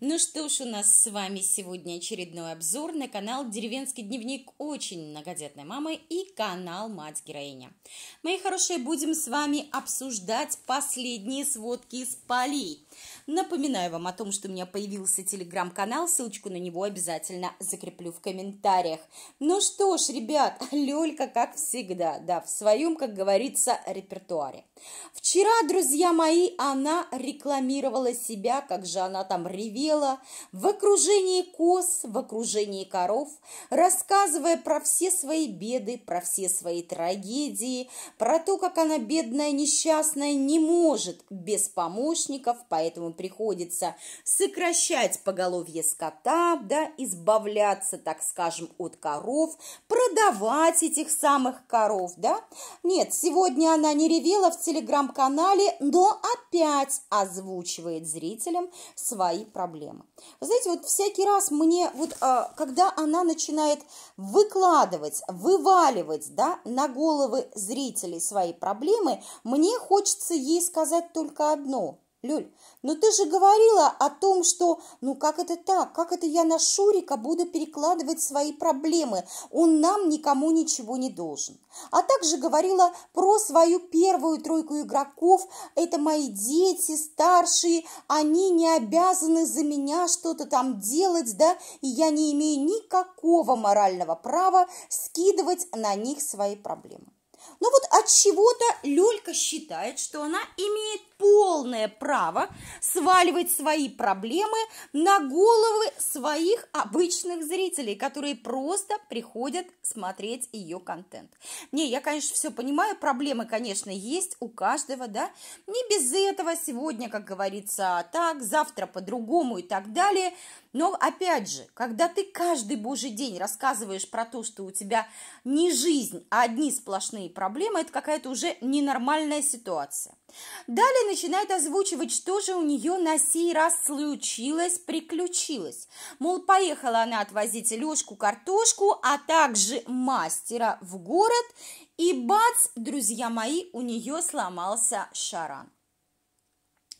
Ну что ж, у нас с вами сегодня очередной обзор на канал «Деревенский дневник» очень многодетной мамы и канал «Мать-героиня». Мои хорошие, будем с вами обсуждать последние сводки из полей. Напоминаю вам о том, что у меня появился телеграм-канал, ссылочку на него обязательно закреплю в комментариях. Ну что ж, ребят, Лёлька, как всегда, да, в своем, как говорится, репертуаре. Вчера, друзья мои, она рекламировала себя, как же она там ревела ревела в окружении коз, в окружении коров, рассказывая про все свои беды, про все свои трагедии, про то, как она, бедная, несчастная, не может без помощников, поэтому приходится сокращать поголовье скота, да, избавляться, так скажем, от коров, продавать этих самых коров, да. Нет, сегодня она не ревела в телеграм-канале, но опять озвучивает зрителям свои проблемы. Вы знаете, вот всякий раз мне, вот а, когда она начинает выкладывать, вываливать, да, на головы зрителей свои проблемы, мне хочется ей сказать только одно – Люль, но ну ты же говорила о том, что, ну как это так, как это я на Шурика буду перекладывать свои проблемы, он нам никому ничего не должен. А также говорила про свою первую тройку игроков, это мои дети, старшие, они не обязаны за меня что-то там делать, да, и я не имею никакого морального права скидывать на них свои проблемы. Но ну вот от чего-то Лёлька считает, что она имеет полное право сваливать свои проблемы на головы своих обычных зрителей, которые просто приходят смотреть ее контент. Не, я, конечно, все понимаю, проблемы, конечно, есть у каждого, да, не без этого сегодня, как говорится, так, завтра по-другому и так далее, но, опять же, когда ты каждый божий день рассказываешь про то, что у тебя не жизнь, а одни сплошные проблемы, это какая-то уже ненормальная ситуация. Далее начинает озвучивать, что же у нее на сей раз случилось, приключилось. Мол, поехала она отвозить Лешку картошку, а также мастера в город, и бац, друзья мои, у нее сломался шаран.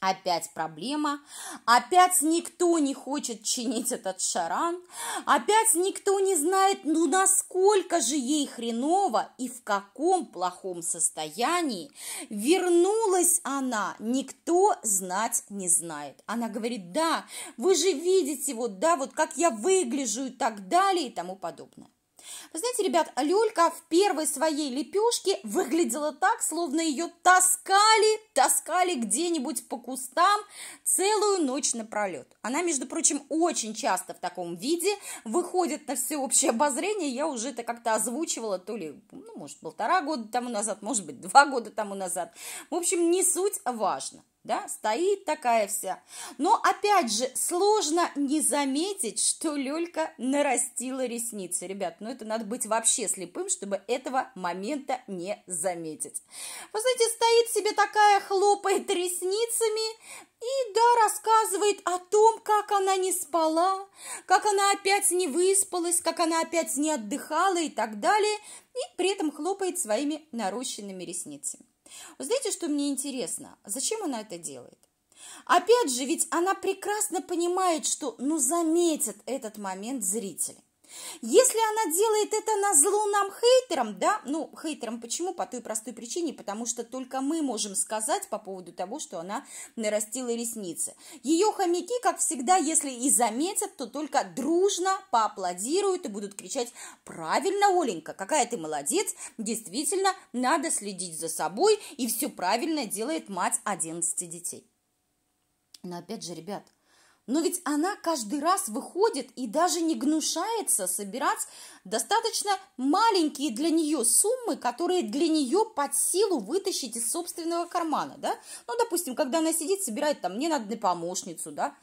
Опять проблема, опять никто не хочет чинить этот шаран, опять никто не знает, ну насколько же ей хреново и в каком плохом состоянии вернулась она, никто знать не знает. Она говорит, да, вы же видите, вот, да, вот как я выгляжу и так далее и тому подобное. Вы знаете, ребят, люлька в первой своей лепешке выглядела так, словно ее таскали, таскали где-нибудь по кустам целую ночь напролет. Она, между прочим, очень часто в таком виде выходит на всеобщее обозрение. Я уже это как-то озвучивала, то ли, ну, может, полтора года тому назад, может быть, два года тому назад. В общем, не суть важно да, стоит такая вся. Но опять же, сложно не заметить, что Лёлька нарастила ресницы. Ребят, ну это надо быть вообще слепым, чтобы этого момента не заметить. Вы знаете, стоит себе такая, хлопает ресницами, и да, рассказывает о том, как она не спала, как она опять не выспалась, как она опять не отдыхала и так далее, и при этом хлопает своими нарощенными ресницами. Вы знаете, что мне интересно? Зачем она это делает? Опять же, ведь она прекрасно понимает, что ну заметят этот момент зрители. Если она делает это на зло нам, хейтерам, да, ну, хейтерам почему? По той простой причине, потому что только мы можем сказать по поводу того, что она нарастила ресницы. Ее хомяки, как всегда, если и заметят, то только дружно поаплодируют и будут кричать «Правильно, Оленька, какая ты молодец, действительно, надо следить за собой, и все правильно делает мать 11 детей». Но опять же, ребят – но ведь она каждый раз выходит и даже не гнушается собирать достаточно маленькие для нее суммы, которые для нее под силу вытащить из собственного кармана, да? Ну, допустим, когда она сидит, собирает там, мне надо на помощницу, да,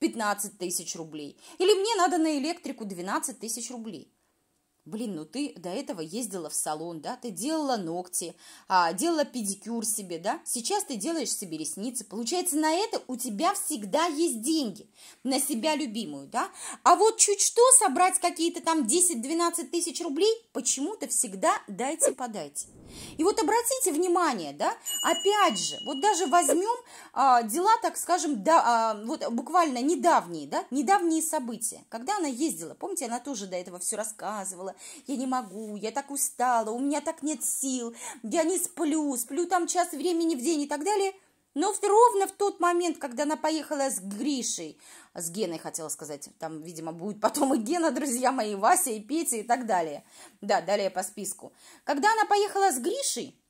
15 тысяч рублей, или мне надо на электрику 12 тысяч рублей. Блин, ну ты до этого ездила в салон, да, ты делала ногти, а, делала педикюр себе, да, сейчас ты делаешь себе ресницы. Получается, на это у тебя всегда есть деньги, на себя любимую, да. А вот чуть что собрать какие-то там 10-12 тысяч рублей, почему-то всегда дайте-подайте. И вот обратите внимание, да, опять же, вот даже возьмем а, дела, так скажем, да, а, вот буквально недавние, да, недавние события, когда она ездила, помните, она тоже до этого все рассказывала, я не могу, я так устала, у меня так нет сил, я не сплю, сплю там час времени в день и так далее. Но ровно в тот момент, когда она поехала с Гришей, с Геной, хотела сказать, там, видимо, будет потом и Гена, друзья мои, и Вася, и Петя, и так далее. Да, далее по списку. Когда она поехала с Гришей,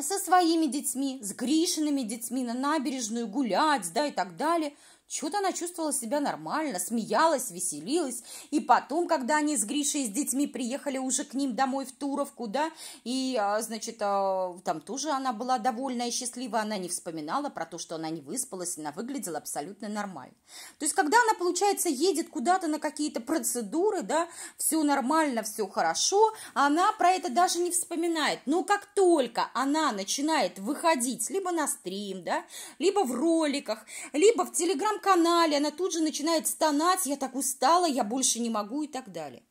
со своими детьми, с Гришиными детьми на набережную гулять, да, и так далее – чего-то она чувствовала себя нормально, смеялась, веселилась. И потом, когда они с Гришей и с детьми приехали уже к ним домой в Туровку, да, и, а, значит, а, там тоже она была довольна и счастлива, она не вспоминала про то, что она не выспалась, она выглядела абсолютно нормально. То есть, когда она, получается, едет куда-то на какие-то процедуры, да, все нормально, все хорошо, она про это даже не вспоминает. Но как только она начинает выходить либо на стрим, да, либо в роликах, либо в телеграм канале, она тут же начинает стонать, я так устала, я больше не могу и так далее.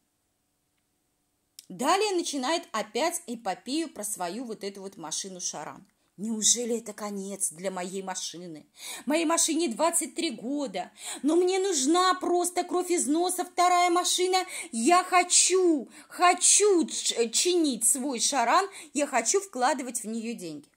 Далее начинает опять эпопею про свою вот эту вот машину Шаран. Неужели это конец для моей машины? Моей машине 23 года, но мне нужна просто кровь из носа, вторая машина. Я хочу, хочу чинить свой шаран, я хочу вкладывать в нее деньги.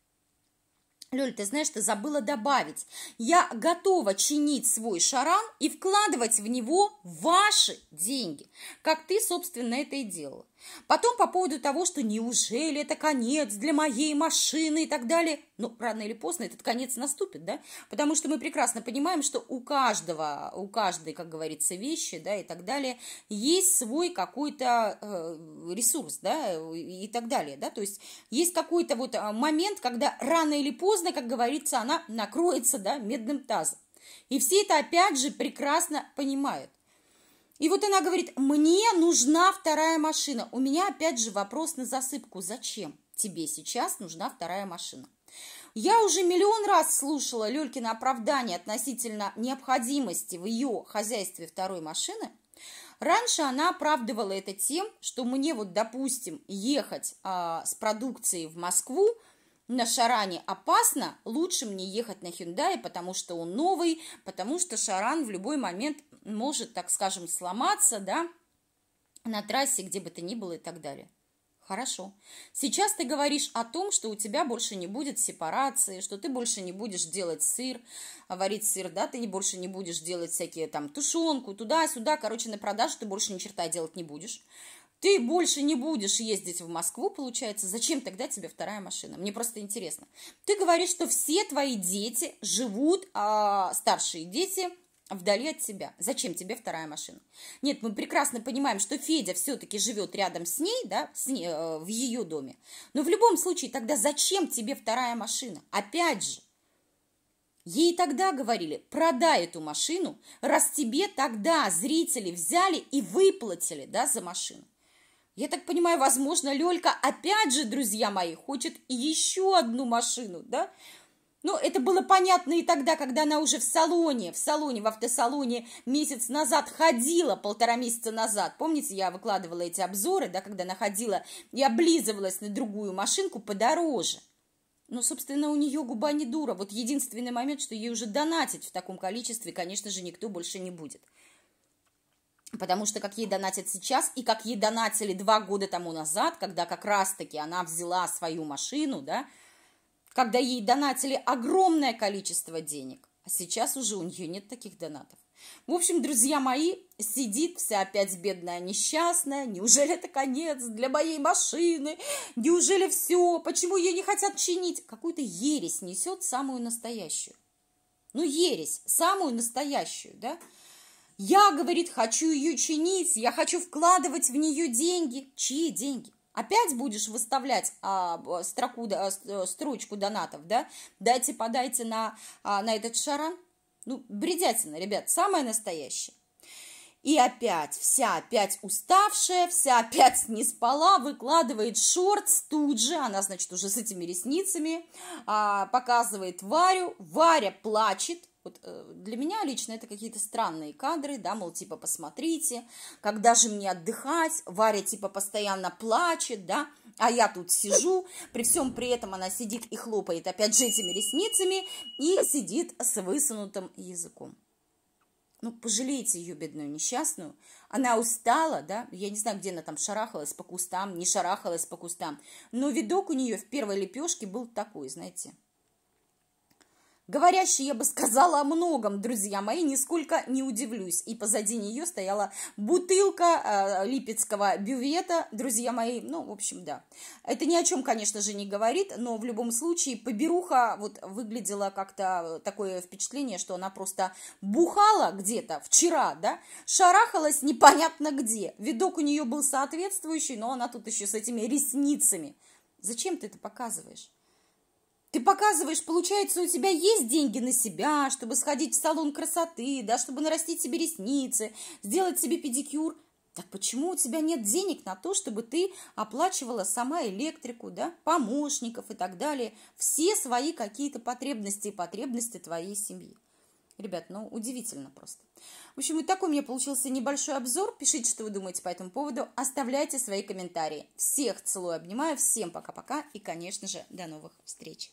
Лёль, ты знаешь, ты забыла добавить. Я готова чинить свой шаран и вкладывать в него ваши деньги, как ты, собственно, это и делала. Потом по поводу того, что неужели это конец для моей машины и так далее. но ну, рано или поздно этот конец наступит, да? Потому что мы прекрасно понимаем, что у каждого, у каждой, как говорится, вещи, да, и так далее, есть свой какой-то э, ресурс, да, и так далее, да? То есть есть какой-то вот а, момент, когда рано или поздно, как говорится, она накроется, да, медным тазом. И все это, опять же, прекрасно понимают. И вот она говорит, мне нужна вторая машина. У меня опять же вопрос на засыпку, зачем тебе сейчас нужна вторая машина? Я уже миллион раз слушала Лёлькино оправдание относительно необходимости в ее хозяйстве второй машины. Раньше она оправдывала это тем, что мне вот, допустим, ехать а, с продукцией в Москву – на Шаране опасно, лучше мне ехать на Hyundai, потому что он новый, потому что Шаран в любой момент может, так скажем, сломаться, да, на трассе, где бы то ни было и так далее. Хорошо. Сейчас ты говоришь о том, что у тебя больше не будет сепарации, что ты больше не будешь делать сыр, варить сыр, да, ты больше не будешь делать всякие там тушенку, туда-сюда, короче, на продажу ты больше ни черта делать не будешь ты больше не будешь ездить в Москву, получается, зачем тогда тебе вторая машина? Мне просто интересно. Ты говоришь, что все твои дети живут, а старшие дети вдали от тебя. Зачем тебе вторая машина? Нет, мы прекрасно понимаем, что Федя все-таки живет рядом с ней, да, с ней, э, в ее доме. Но в любом случае, тогда зачем тебе вторая машина? Опять же, Ей тогда говорили, продай эту машину, раз тебе тогда зрители взяли и выплатили да, за машину. Я так понимаю, возможно, Лёлька опять же, друзья мои, хочет еще одну машину, да? Ну, это было понятно и тогда, когда она уже в салоне, в салоне, в автосалоне месяц назад ходила, полтора месяца назад. Помните, я выкладывала эти обзоры, да, когда она ходила и облизывалась на другую машинку подороже. Но, ну, собственно, у нее губа не дура. Вот единственный момент, что ей уже донатить в таком количестве, конечно же, никто больше не будет. Потому что как ей донатят сейчас и как ей донатили два года тому назад, когда как раз-таки она взяла свою машину, да, когда ей донатили огромное количество денег, а сейчас уже у нее нет таких донатов. В общем, друзья мои, сидит вся опять бедная, несчастная. Неужели это конец для моей машины? Неужели все? Почему ее не хотят чинить? Какую-то ересь несет самую настоящую. Ну, ересь, самую настоящую, да? Я, говорит, хочу ее чинить, я хочу вкладывать в нее деньги. Чьи деньги? Опять будешь выставлять а, строку, а, строчку донатов, да? Дайте, подайте на, а, на этот шаран. Ну, бредятина, ребят, самое настоящее. И опять, вся опять уставшая, вся опять не спала, выкладывает шортс тут же, она, значит, уже с этими ресницами, а, показывает Варю, Варя плачет, вот э, для меня лично это какие-то странные кадры, да, мол, типа, посмотрите, когда же мне отдыхать, Варя, типа, постоянно плачет, да, а я тут сижу, при всем при этом она сидит и хлопает опять же этими ресницами и сидит с высунутым языком. Ну, пожалейте ее, бедную несчастную. Она устала, да, я не знаю, где она там шарахалась по кустам, не шарахалась по кустам, но видок у нее в первой лепешке был такой, знаете – говорящей, я бы сказала, о многом, друзья мои, нисколько не удивлюсь. И позади нее стояла бутылка э, липецкого бювета, друзья мои, ну, в общем, да. Это ни о чем, конечно же, не говорит, но в любом случае поберуха вот выглядела как-то э, такое впечатление, что она просто бухала где-то вчера, да, шарахалась непонятно где. Видок у нее был соответствующий, но она тут еще с этими ресницами. Зачем ты это показываешь? ты показываешь, получается, у тебя есть деньги на себя, чтобы сходить в салон красоты, да, чтобы нарастить себе ресницы, сделать себе педикюр. Так почему у тебя нет денег на то, чтобы ты оплачивала сама электрику, да, помощников и так далее, все свои какие-то потребности и потребности твоей семьи? Ребят, ну удивительно просто. В общем, и такой у меня получился небольшой обзор. Пишите, что вы думаете по этому поводу. Оставляйте свои комментарии. Всех целую, обнимаю. Всем пока-пока. И, конечно же, до новых встреч.